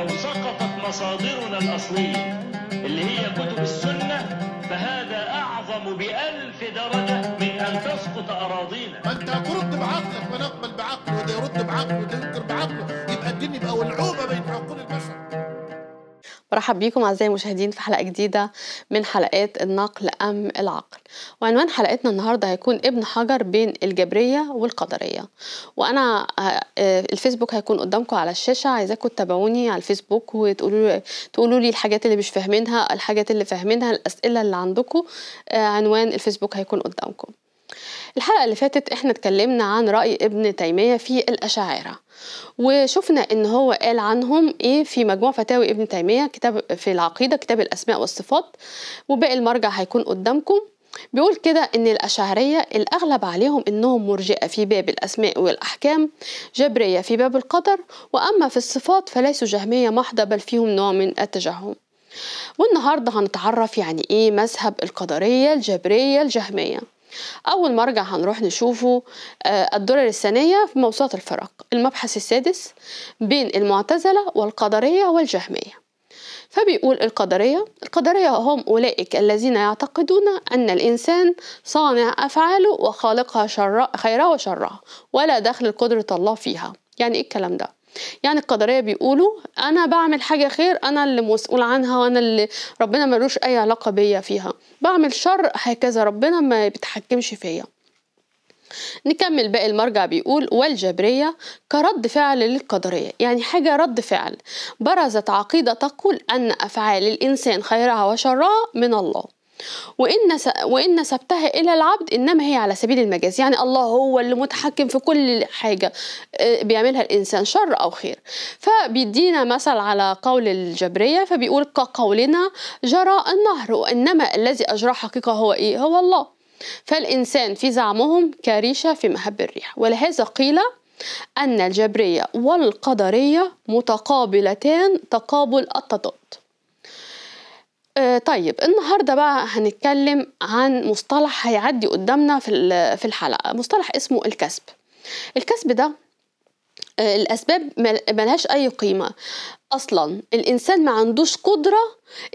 لو سقطت مصادرنا الأصلية اللي هي كتب السنة فهذا أعظم بألف درجة من أن تسقط أراضينا ما أنت هترد بعقلك ونقبل بعقله وده يرد بعقله وده ينكر بعقله يبقى الدين يبقى ولعوبة بين عقول البشر مرحب بيكم أعزائي المشاهدين في حلقة جديدة من حلقات النقل أم العقل وعنوان حلقتنا النهاردة هيكون ابن حجر بين الجبرية والقدرية وأنا آه، آه، الفيسبوك هيكون قدامكم على الشاشة عايزاكم تتابعوني على الفيسبوك وتقولوا تقولوا لي الحاجات اللي مش فاهمينها الحاجات اللي فاهمينها الأسئلة اللي عندكم آه، عنوان الفيسبوك هيكون قدامكم الحلقة اللي فاتت احنا اتكلمنا عن رأي ابن تيمية في الأشاعرة وشفنا ان هو قال عنهم ايه في مجموع فتاوي ابن تيمية كتاب في العقيدة كتاب الأسماء والصفات وباقي المرجع هيكون قدامكم بيقول كده ان الأشاعرية الأغلب عليهم انهم مرجئة في باب الأسماء والأحكام جبرية في باب القدر وأما في الصفات فليسوا جهمية محضة بل فيهم نوع من التجهم والنهاردة هنتعرف يعني ايه مذهب القدرية الجبرية الجهمية أول مرجع هنروح نشوفه آه، الدرر الثانية في موسوعة الفرق المبحث السادس بين المعتزلة والقدرية والجهمية فبيقول القدرية القدرية هم أولئك الذين يعتقدون أن الإنسان صانع أفعاله وخالقها شر خيرها وشرها ولا دخل قدرة الله فيها يعني إيه الكلام ده يعني القدريه بيقولوا انا بعمل حاجه خير انا اللي مسؤول عنها وانا اللي ربنا ملوش اي علاقه بيا فيها بعمل شر هكذا ربنا ما بيتحكمش فيا نكمل باقي المرجع بيقول والجبرية كرد فعل للقدرية يعني حاجة رد فعل برزت عقيدة تقول أن أفعال الإنسان خيرها وشرها من الله وإن وإن سبتها إلى العبد إنما هي على سبيل المجاز يعني الله هو اللي متحكم في كل حاجة آه، بيعملها الإنسان شر أو خير فبيدينا مثل على قول الجبرية فبيقول كقولنا جرى النهر وإنما الذي أجرى حقيقة هو إيه هو الله فالإنسان في زعمهم كريشة في مهب الريح ولهذا قيل أن الجبرية والقدرية متقابلتان تقابل التضاد آه، طيب النهارده بقى هنتكلم عن مصطلح هيعدي قدامنا في في الحلقه مصطلح اسمه الكسب الكسب ده آه، الاسباب ملهاش اي قيمه اصلا الانسان ما عندوش قدره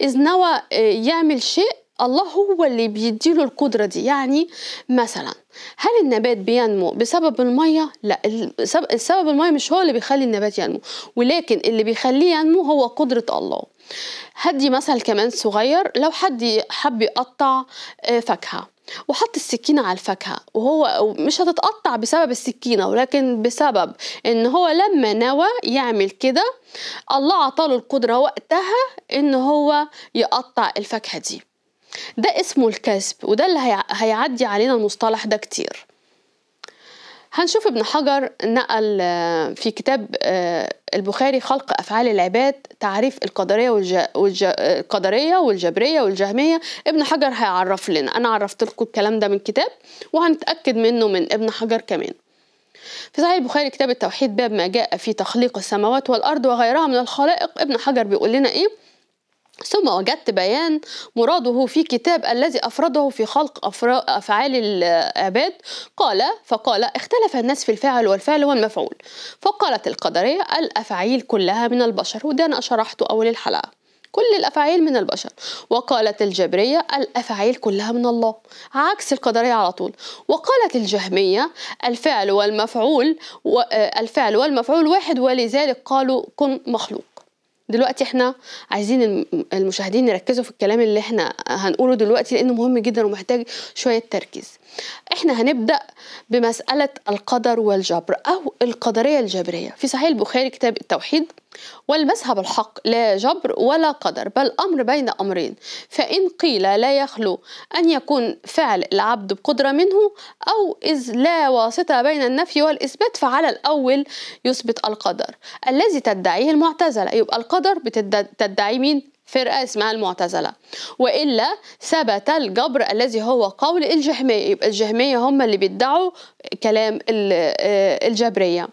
اذ نوى آه، يعمل شيء الله هو اللي بيديله القدرة دي يعني مثلا هل النبات بينمو بسبب المية؟ لا السبب المية مش هو اللي بيخلي النبات ينمو ولكن اللي بيخليه ينمو هو قدرة الله هدي مثل كمان صغير لو حد حب يقطع آه، فاكهه وحط السكينة على الفاكهة وهو مش هتتقطع بسبب السكينة ولكن بسبب ان هو لما نوى يعمل كده الله عطاله القدرة وقتها ان هو يقطع الفاكهة دي ده اسمه الكسب وده اللي هيعدي علينا المصطلح ده كتير هنشوف ابن حجر نقل آه، في كتاب آه، البخاري خلق أفعال العباد تعريف القدرية والج... والج... القدرية والجبرية والجهمية ابن حجر هيعرف لنا أنا عرفت لكم الكلام ده من كتاب وهنتأكد منه من ابن حجر كمان في صحيح البخاري كتاب التوحيد باب ما جاء في تخليق السماوات والأرض وغيرها من الخلائق ابن حجر بيقول لنا إيه ثم وجدت بيان مراده في كتاب الذي أفرده في خلق أفعال العباد قال فقال اختلف الناس في الفاعل والفعل والمفعول فقالت القدرية الأفعيل كلها من البشر وده أنا شرحته أول الحلقة كل الأفعيل من البشر وقالت الجبرية الأفعيل كلها من الله عكس القدرية على طول وقالت الجهمية الفعل والمفعول الفعل والمفعول واحد ولذلك قالوا كن مخلوق دلوقتي احنا عايزين المشاهدين يركزوا في الكلام اللي احنا هنقوله دلوقتي لانه مهم جدا ومحتاج شويه تركيز احنا هنبدا بمساله القدر والجبر او القدريه الجبريه في صحيح البخاري كتاب التوحيد والمذهب الحق لا جبر ولا قدر بل امر بين امرين فان قيل لا يخلو ان يكون فعل العبد بقدره منه او اذ لا واسطه بين النفي والاثبات فعلى الاول يثبت القدر الذي تدعيه المعتزله يبقى القدر بتدعي مين فرقة اسمها المعتزلة وإلا ثبت الجبر الذي هو قول الجهمية يبقى الجهمية هم اللي بيدعوا كلام آه، الجبرية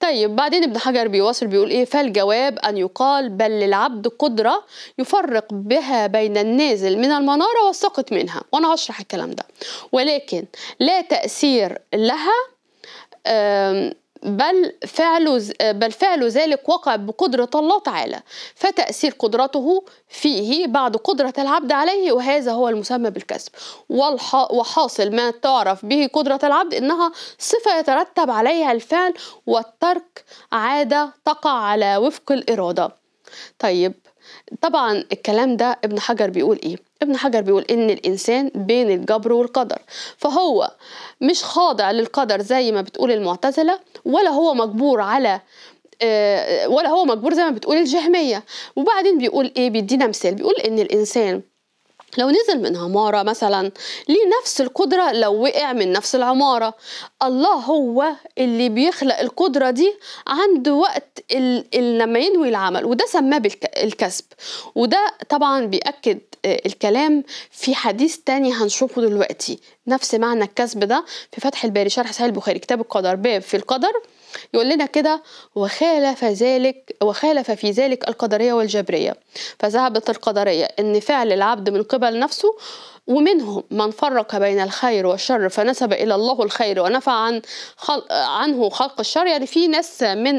طيب بعدين ابن حجر بيواصل بيقول ايه فالجواب ان يقال بل للعبد قدرة يفرق بها بين النازل من المنارة والساقط منها وانا هشرح الكلام ده ولكن لا تأثير لها بل فعل بل فعل ذلك وقع بقدرة الله تعالى فتأثير قدرته فيه بعد قدرة العبد عليه وهذا هو المسمى بالكسب وحاصل ما تعرف به قدرة العبد إنها صفة يترتب عليها الفعل والترك عادة تقع على وفق الإرادة طيب طبعا الكلام ده ابن حجر بيقول ايه ابن حجر بيقول ان الانسان بين الجبر والقدر فهو مش خاضع للقدر زي ما بتقول المعتزله ولا هو مجبور على آه، ولا هو مجبور زي ما بتقول الجهميه وبعدين بيقول ايه بيدينا مثال بيقول ان الانسان لو نزل من عمارة مثلا ليه نفس القدرة لو وقع من نفس العمارة الله هو اللي بيخلق القدرة دي عند وقت لما ينوي العمل وده سماه بالكسب وده طبعا بيأكد آه، الكلام في حديث تاني هنشوفه دلوقتي نفس معنى الكسب ده في فتح الباري شرح سهل البخاري كتاب القدر باب في القدر يقول لنا كده وخالف ذلك وخالف في ذلك القدريه والجبريه فذهبت القدريه ان فعل العبد من قبل نفسه ومنهم من فرق بين الخير والشر فنسب الى الله الخير ونفى عن خلق عنه خلق الشر يعني في ناس من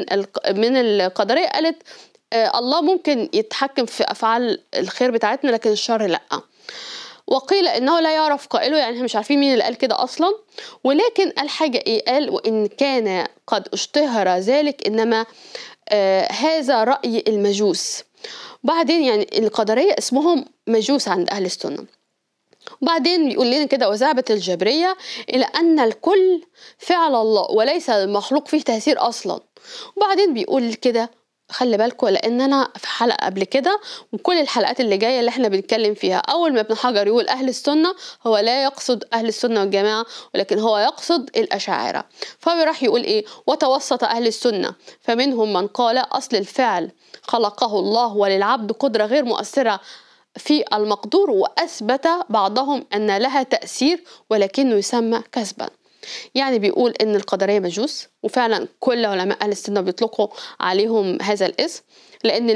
من القدريه قالت آه، الله ممكن يتحكم في افعال الخير بتاعتنا لكن الشر لا وقيل انه لا يعرف قائله يعني احنا مش عارفين مين اللي قال كده اصلا ولكن الحاجه ايه قال وان كان قد اشتهر ذلك انما آه هذا راي المجوس بعدين يعني القدريه اسمهم مجوس عند اهل السنه وبعدين يقول لنا كده وذهبت الجبرية إلى أن الكل فعل الله وليس المخلوق فيه تأثير أصلا وبعدين بيقول كده خلي بالكم لان انا في حلقه قبل كده وكل الحلقات اللي جايه اللي احنا بنتكلم فيها اول ما ابن حجر يقول اهل السنه هو لا يقصد اهل السنه والجماعه ولكن هو يقصد الاشاعره فراح يقول ايه وتوسط اهل السنه فمنهم من قال اصل الفعل خلقه الله وللعبد قدره غير مؤثره في المقدور واثبت بعضهم ان لها تاثير ولكنه يسمى كسبا يعني بيقول ان القدريه مجوس وفعلا كل علماء اهل السنه بيطلقوا عليهم هذا الاسم لان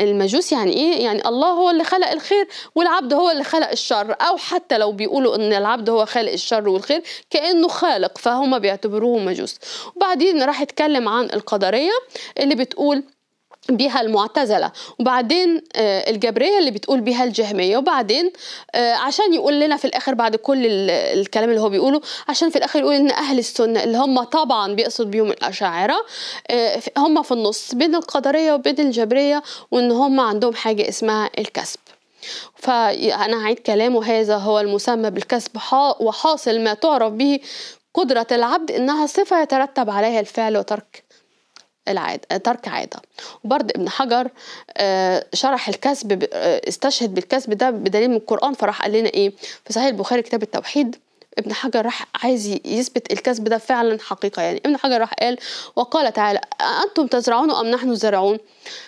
المجوس يعني ايه يعني الله هو اللي خلق الخير والعبد هو اللي خلق الشر او حتى لو بيقولوا ان العبد هو خالق الشر والخير كانه خالق فهم بيعتبروه مجوس وبعدين راح اتكلم عن القدريه اللي بتقول بها المعتزلة وبعدين آه، الجبرية اللي بتقول بها الجهمية وبعدين آه، عشان يقول لنا في الآخر بعد كل الكلام اللي هو بيقوله عشان في الآخر يقول إن أهل السنة اللي هم طبعا بيقصد بيهم الأشاعرة آه، هم في النص بين القدرية وبين الجبرية وإن هم عندهم حاجة اسمها الكسب فأنا هعيد كلامه هذا هو المسمى بالكسب وحاصل ما تعرف به قدرة العبد إنها صفة يترتب عليها الفعل وترك العادة آه، ترك عادة وبرد ابن حجر آه، شرح الكسب آه، استشهد بالكسب ده بدليل من القرآن فراح قال لنا إيه في صحيح البخاري كتاب التوحيد ابن حجر راح عايز يثبت الكسب ده فعلا حقيقة يعني ابن حجر راح قال وقال تعالى أنتم تزرعون أم نحن الزارعون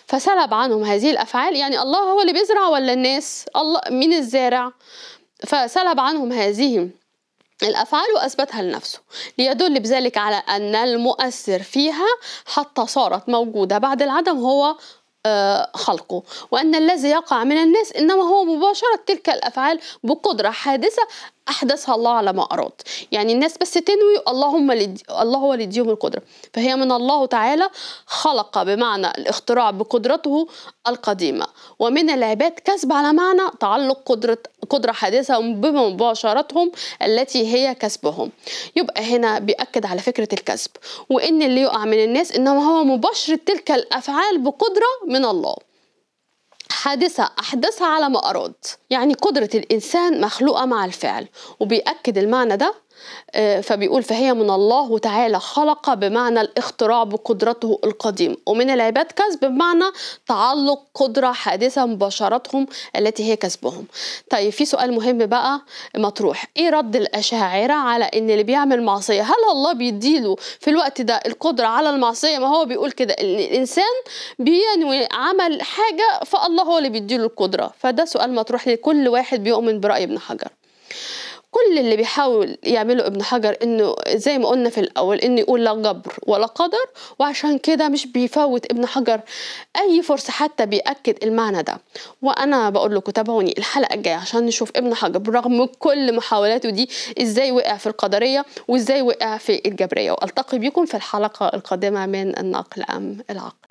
فسلب عنهم هذه الأفعال يعني الله هو اللي بيزرع ولا الناس الله مين الزارع فسلب عنهم هذه الأفعال وأثبتها لنفسه ليدل بذلك على أن المؤثر فيها حتى صارت موجودة بعد العدم هو آه، خلقه وأن الذي يقع من الناس إنما هو مباشرة تلك الأفعال بقدرة حادثة احدثها الله على ما اراد يعني الناس بس تنوي اللهم الله هو اللي يديهم القدره فهي من الله تعالى خلق بمعنى الاختراع بقدرته القديمه ومن العباد كسب على معنى تعلق قدره قدره حادثه بمباشرتهم التي هي كسبهم يبقى هنا بيأكد على فكره الكسب وان اللي يقع من الناس انما هو مباشره تلك الافعال بقدره من الله حادثة أحدثها على ما أراد يعني قدرة الإنسان مخلوقة مع الفعل وبيأكد المعنى ده آه، فبيقول فهي من الله تعالى خلق بمعنى الاختراع بقدرته القديم ومن العباد كسب بمعنى تعلق قدرة حادثة مباشرتهم التي هي كسبهم طيب في سؤال مهم بقى مطروح ايه رد الأشاعرة على ان اللي بيعمل معصية هل الله بيديله في الوقت ده القدرة على المعصية ما هو بيقول كده ان الإنسان بينوي عمل حاجة فالله هو اللي بيديله القدرة فده سؤال مطروح لكل واحد بيؤمن برأي ابن حجر كل اللي بيحاول يعمله ابن حجر انه زي ما قلنا في الاول انه يقول لا جبر ولا قدر وعشان كده مش بيفوت ابن حجر اي فرصه حتى بياكد المعنى ده وانا بقول لكم تابعوني الحلقه الجايه عشان نشوف ابن حجر برغم كل محاولاته دي ازاي وقع في القدريه وازاي وقع في الجبريه والتقي بكم في الحلقه القادمه من النقل ام العقل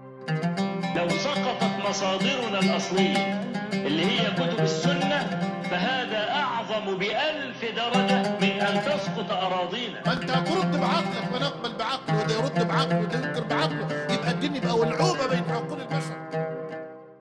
لو سقطت مصادرنا الاصليه اللي هي كتب السنه فهذا أعلى أكرم بألف درجة من أن تسقط أراضينا أنت هترد بعقلك ونقبل نقبل بعقله وده يرد بعقله وده ينكر بعقله يبقى الدنيا بقى ولعوبة بين حكومة